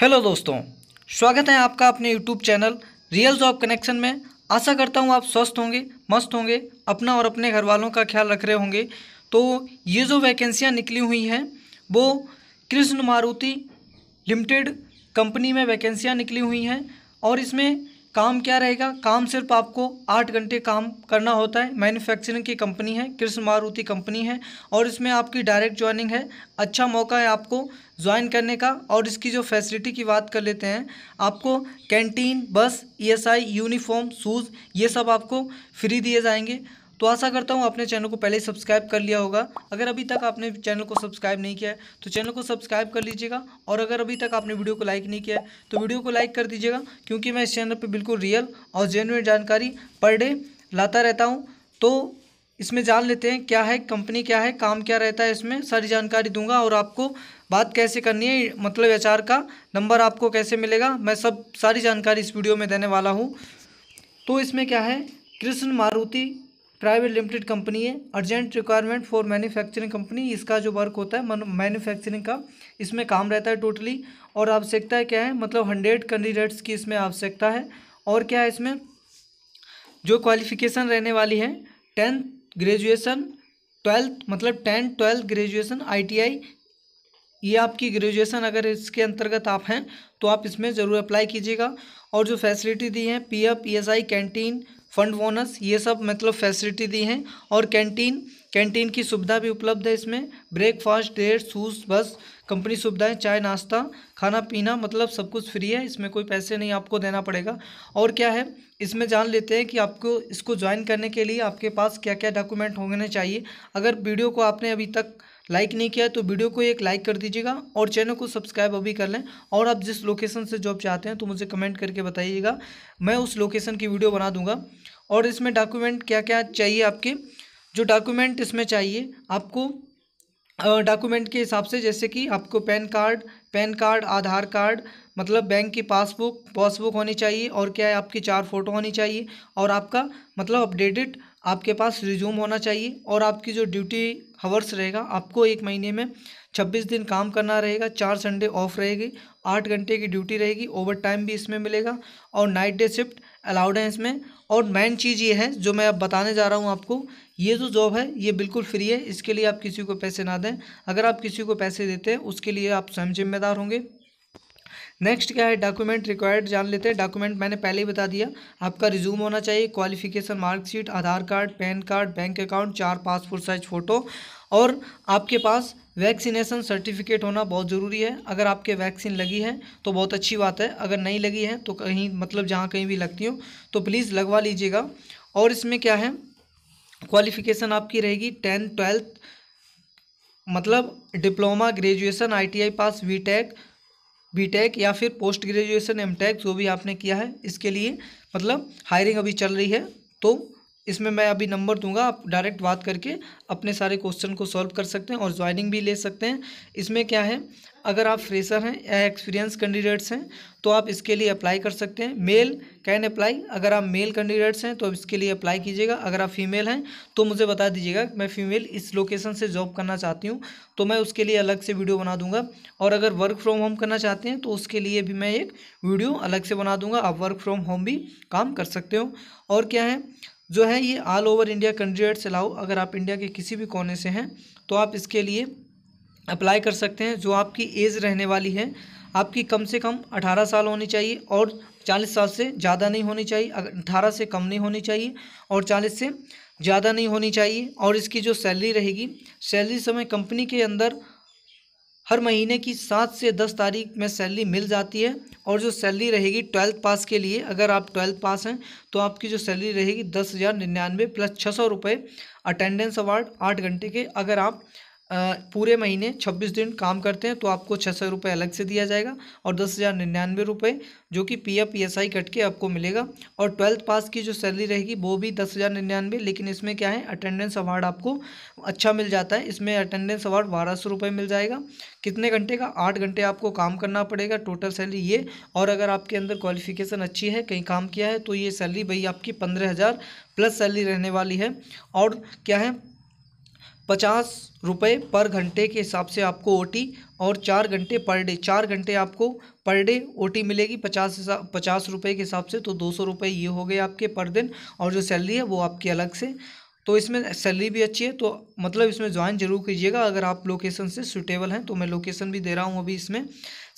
hello दोस्तों स्वागत है आपका अपने YouTube channel real job connection में आशा करता हूँ आप स्वस्थ होंगे मस्त होंगे अपना और अपने घर वालों का ख्याल रख रहे होंगे तो ये जो वैकेंसियाँ निकली हुई हैं वो कृष्ण मारुति लिमिटेड कंपनी में वैकेंसियाँ निकली हुई हैं और इसमें काम क्या रहेगा काम सिर्फ आपको आठ घंटे काम करना होता है मैन्युफैक्चरिंग की कंपनी है कृष्ण मारुति कंपनी है और इसमें आपकी डायरेक्ट ज्वाइनिंग है अच्छा मौका है आपको ज्वाइन करने का और इसकी जो फैसिलिटी की बात कर लेते हैं आपको कैंटीन बस ईएसआई यूनिफॉर्म शूज़ ये सब आपको फ्री दिए जाएंगे तो आशा करता हूँ आपने चैनल को पहले ही सब्सक्राइब कर लिया होगा अगर अभी तक आपने चैनल को सब्सक्राइब नहीं किया है तो चैनल को सब्सक्राइब कर लीजिएगा और अगर अभी तक आपने वीडियो को लाइक नहीं किया है तो वीडियो को लाइक कर दीजिएगा क्योंकि मैं इस चैनल पर बिल्कुल रियल और जेनुइन जानकारी पर डे लाता रहता हूँ तो इसमें जान लेते हैं क्या है कंपनी क्या है काम क्या रहता है इसमें सारी जानकारी दूंगा और आपको बात कैसे करनी है मतलब एचआर का नंबर आपको कैसे मिलेगा मैं सब सारी जानकारी इस वीडियो में देने वाला हूँ तो इसमें क्या है Krishna Maruti private limited company है urgent requirement for manufacturing company इसका जो वर्क होता है मैन्युफैक्चरिंग का इसमें काम रहता है टोटली और आवश्यकता क्या है मतलब हंड्रेड कैंडिडेट्स की इसमें आवश्यकता है और क्या है इसमें जो क्वालिफिकेशन रहने वाली है टेंथ ग्रेजुएसन ट्वेल्थ मतलब टेंथ ट्वेल्थ ग्रेजुएसन आई ये आपकी ग्रेजुएसन अगर इसके अंतर्गत आप हैं तो आप इसमें ज़रूर अप्लाई कीजिएगा और जो फैसिलिटी दी है PF ESI canteen fund bonus ये सब मतलब फैसिलिटी दी हैं और कैंटीन कैंटीन की सुविधा भी उपलब्ध है इसमें ब्रेकफास्ट डेट शूज बस कंपनी सुविधाएं चाय नाश्ता खाना पीना मतलब सब कुछ फ्री है इसमें कोई पैसे नहीं आपको देना पड़ेगा और क्या है इसमें जान लेते हैं कि आपको इसको ज्वाइन करने के लिए आपके पास क्या क्या डॉक्यूमेंट होने चाहिए अगर वीडियो को आपने अभी तक लाइक नहीं किया तो वीडियो को एक लाइक कर दीजिएगा और चैनल को सब्सक्राइब अभी कर लें और आप जिस लोकेशन से जॉब चाहते हैं तो मुझे कमेंट करके बताइएगा मैं उस लोकेशन की वीडियो बना दूंगा और इसमें डॉक्यूमेंट क्या क्या चाहिए आपके जो डॉक्यूमेंट इसमें चाहिए आपको डॉक्यूमेंट के हिसाब से जैसे कि आपको PAN card PAN card Aadhaar card मतलब बैंक की पासबुक पासबुक होनी चाहिए और क्या है आपकी चार फ़ोटो होनी चाहिए और आपका मतलब अपडेटेड आपके पास रिज्यूम होना चाहिए और आपकी जो ड्यूटी हवर्स रहेगा आपको एक महीने में छब्बीस दिन काम करना रहेगा चार संडे ऑफ रहेगी आठ घंटे की ड्यूटी रहेगी ओवर टाइम भी इसमें मिलेगा और नाइट डे शिफ्ट अलाउड है इसमें और मेन चीज़ ये है जो मैं अब बताने जा रहा हूँ आपको ये जो जॉब है ये बिल्कुल फ्री है इसके लिए आप किसी को पैसे ना दें अगर आप किसी को पैसे देते हैं उसके लिए आप स्वयं जिम्मेदार होंगे नेक्स्ट क्या है डॉक्यूमेंट रिक्वायर्ड जान लेते हैं डॉक्यूमेंट मैंने पहले ही बता दिया आपका रिज्यूम होना चाहिए qualification marksheet Aadhaar card PAN card bank account चार पासपोर्ट साइज फ़ोटो और आपके पास वैक्सीनेशन सर्टिफिकेट होना बहुत ज़रूरी है अगर आपके वैक्सीन लगी है तो बहुत अच्छी बात है अगर नहीं लगी है तो कहीं मतलब जहाँ कहीं भी लगती हो तो प्लीज़ लगवा लीजिएगा और इसमें क्या है क्वालिफिकेशन आपकी रहेगी टेंथ ट्वेल्थ मतलब डिप्लोमा ग्रेजुएशन आईटीआई पास वीटेक बीटेक या फिर पोस्ट ग्रेजुएशन एमटेक जो भी आपने किया है इसके लिए मतलब हायरिंग अभी चल रही है तो इसमें मैं अभी नंबर दूंगा आप डायरेक्ट बात करके अपने सारे क्वेश्चन को सॉल्व कर सकते हैं और ज्वाइनिंग भी ले सकते हैं इसमें क्या है अगर आप फ्रेशर हैं या एक्सपीरियंस कैंडिडेट्स हैं तो आप इसके लिए अप्लाई कर सकते हैं मेल कैन अप्लाई अगर आप मेल कैंडिडेट्स हैं तो इसके लिए अप्लाई कीजिएगा अगर आप फीमेल हैं तो मुझे बता दीजिएगा मैं फीमेल इस लोकेशन से जॉब करना चाहती हूँ तो मैं उसके लिए अलग से वीडियो बना दूंगा और अगर वर्क फ्रॉम होम करना चाहते हैं तो उसके लिए भी मैं एक वीडियो अलग से बना दूंगा आप वर्क फ्रॉम होम भी काम कर सकते हो और क्या है जो है ये all over India candidates allow अगर आप इंडिया के किसी भी कोने से हैं तो आप इसके लिए अप्लाई कर सकते हैं जो आपकी एज रहने वाली है आपकी कम से कम 18 साल होनी चाहिए और 40 साल से ज़्यादा नहीं होनी चाहिए अगर अठारह से कम नहीं होनी चाहिए और 40 से ज़्यादा नहीं होनी चाहिए और इसकी जो सैलरी रहेगी सैलरी समय कंपनी के अंदर हर महीने की सात से दस तारीख में सैलरी मिल जाती है और जो सैलरी रहेगी ट्वेल्थ पास के लिए अगर आप ट्वेल्थ पास हैं तो आपकी जो सैलरी रहेगी दस हज़ार निन्यानवे प्लस छः सौ रुपये अटेंडेंस अवार्ड आठ घंटे के अगर आप पूरे महीने छब्बीस दिन काम करते हैं तो आपको छः सौ रुपये अलग से दिया जाएगा और दस हज़ार निन्यानवे रुपये जो कि P F P S I cut के आपको मिलेगा और ट्वेल्थ पास की जो सैलरी रहेगी वो भी दस हज़ार निन्यानवे लेकिन इसमें क्या है अटेंडेंस अवार्ड आपको अच्छा मिल जाता है इसमें अटेंडेंस अवार्ड बारह सौ रुपये मिल जाएगा कितने घंटे का आठ घंटे आपको काम करना पड़ेगा टोटल सैलरी ये और अगर आपके अंदर क्वालिफिकेशन अच्छी है कहीं काम किया है तो ये सैलरी भाई आपकी पंद्रह हज़ार प्लस सैलरी रहने वाली है और क्या है पचास रुपये पर घंटे के हिसाब से आपको ओटी और चार घंटे पर डे चार घंटे आपको पर डे ओटी मिलेगी पचास पचास रुपये के हिसाब से तो दो सौ रुपये ये हो गए आपके पर दिन और जो सैलरी है वो आपकी अलग से तो इसमें सैलरी भी अच्छी है तो मतलब इसमें ज्वाइन जरूर कीजिएगा अगर आप लोकेशन से सुटेबल हैं तो मैं लोकेशन भी दे रहा हूँ अभी इसमें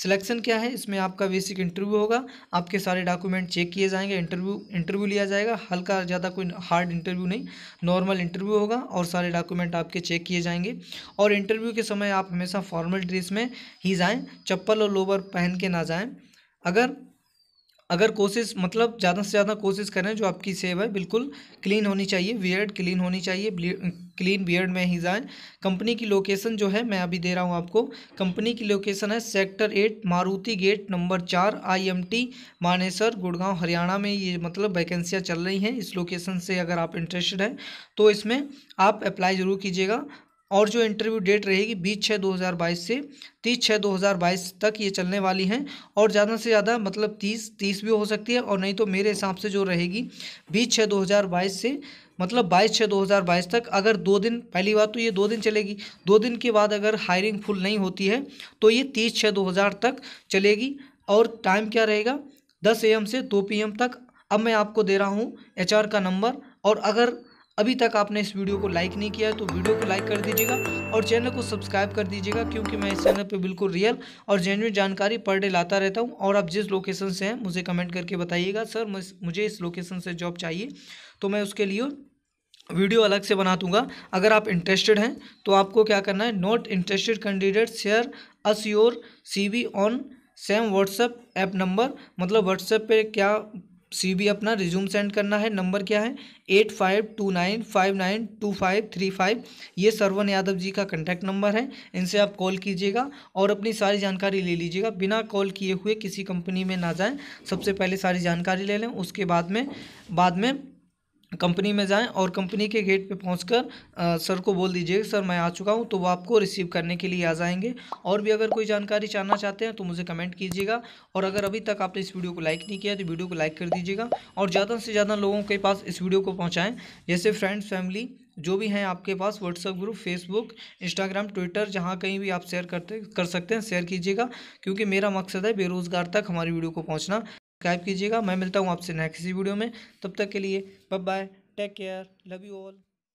सिलेक्शन क्या है इसमें आपका बेसिक इंटरव्यू होगा आपके सारे डॉक्यूमेंट चेक किए जाएंगे इंटरव्यू इंटरव्यू लिया जाएगा हल्का ज़्यादा कोई हार्ड इंटरव्यू नहीं नॉर्मल इंटरव्यू होगा और सारे डॉक्यूमेंट आपके चेक किए जाएंगे और इंटरव्यू के समय आप हमेशा फॉर्मल ड्रेस में ही जाएँ चप्पल और लोवर पहन के ना जाएँ अगर अगर कोशिश मतलब ज़्यादा से ज़्यादा कोशिश करें जो आपकी सेव है बिल्कुल क्लीन होनी चाहिए बियर्ड क्लीन होनी चाहिए क्लीन बियर्ड में ही जाएँ कंपनी की लोकेशन जो है मैं अभी दे रहा हूँ आपको कंपनी की लोकेशन है sector eight Maruti gate number चार आईएमटी मानेसर गुड़गांव हरियाणा में ये मतलब वैकेंसियाँ चल रही हैं इस लोकेशन से अगर आप इंटरेस्टेड हैं तो इसमें आप अप्लाई ज़रूर कीजिएगा और जो इंटरव्यू डेट रहेगी बीस छः दो हज़ार बाईस से तीस छः दो हज़ार बाईस तक ये चलने वाली हैं और ज़्यादा से ज़्यादा मतलब तीस तीस भी हो सकती है और नहीं तो मेरे हिसाब से जो रहेगी बीस छः दो हज़ार बाईस से मतलब बाईस छः दो हज़ार बाईस तक अगर दो दिन पहली बात तो ये दो दिन चलेगी दो दिन के बाद अगर हायरिंग फुल नहीं होती है तो ये तीस छः दो हज़ार तक चलेगी और टाइम क्या रहेगा दस एम से दो पी एम तक अब मैं आपको दे रहा हूँ एच आर का नंबर और अगर अभी तक आपने इस वीडियो को लाइक नहीं किया है तो वीडियो को लाइक कर दीजिएगा और चैनल को सब्सक्राइब कर दीजिएगा क्योंकि मैं इस चैनल पे बिल्कुल रियल और जेन्यून जानकारी पर डे लाता रहता हूँ और आप जिस लोकेशन से हैं मुझे कमेंट करके बताइएगा सर मुझे इस लोकेशन से जॉब चाहिए तो मैं उसके लिए वीडियो अलग से बना दूंगा अगर आप इंटरेस्टेड हैं तो आपको क्या करना है not interested candidate share us your CV on same WhatsApp app number मतलब व्हाट्सएप पे क्या सी बी अपना रिज्यूम सेंड करना है नंबर क्या है eight five two nine five nine two five three five ये सरवन यादव जी का कॉन्टैक्ट नंबर है इनसे आप कॉल कीजिएगा और अपनी सारी जानकारी ले लीजिएगा बिना कॉल किए हुए किसी कंपनी में ना जाएं सबसे पहले सारी जानकारी ले लें उसके बाद में बाद में कंपनी में जाएं और कंपनी के गेट पे पहुंचकर सर को बोल दीजिए सर मैं आ चुका हूं तो वो आपको रिसीव करने के लिए आ जाएंगे और भी अगर कोई जानकारी जानना चाहते हैं तो मुझे कमेंट कीजिएगा और अगर अभी तक आपने इस वीडियो को लाइक नहीं किया तो वीडियो को लाइक कर दीजिएगा और ज़्यादा से ज़्यादा लोगों के पास इस वीडियो को पहुँचाएँ जैसे फ्रेंड्स फैमिली जो भी हैं आपके पास WhatsApp group Facebook Instagram Twitter जहाँ कहीं भी आप शेयर करते कर सकते हैं शेयर कीजिएगा क्योंकि मेरा मकसद है बेरोज़गार तक हमारी वीडियो को पहुँचना सब्सक्राइब कीजिएगा मैं मिलता हूँ आपसे नेक्स्ट वीडियो में तब तक के लिए bye bye take care love you all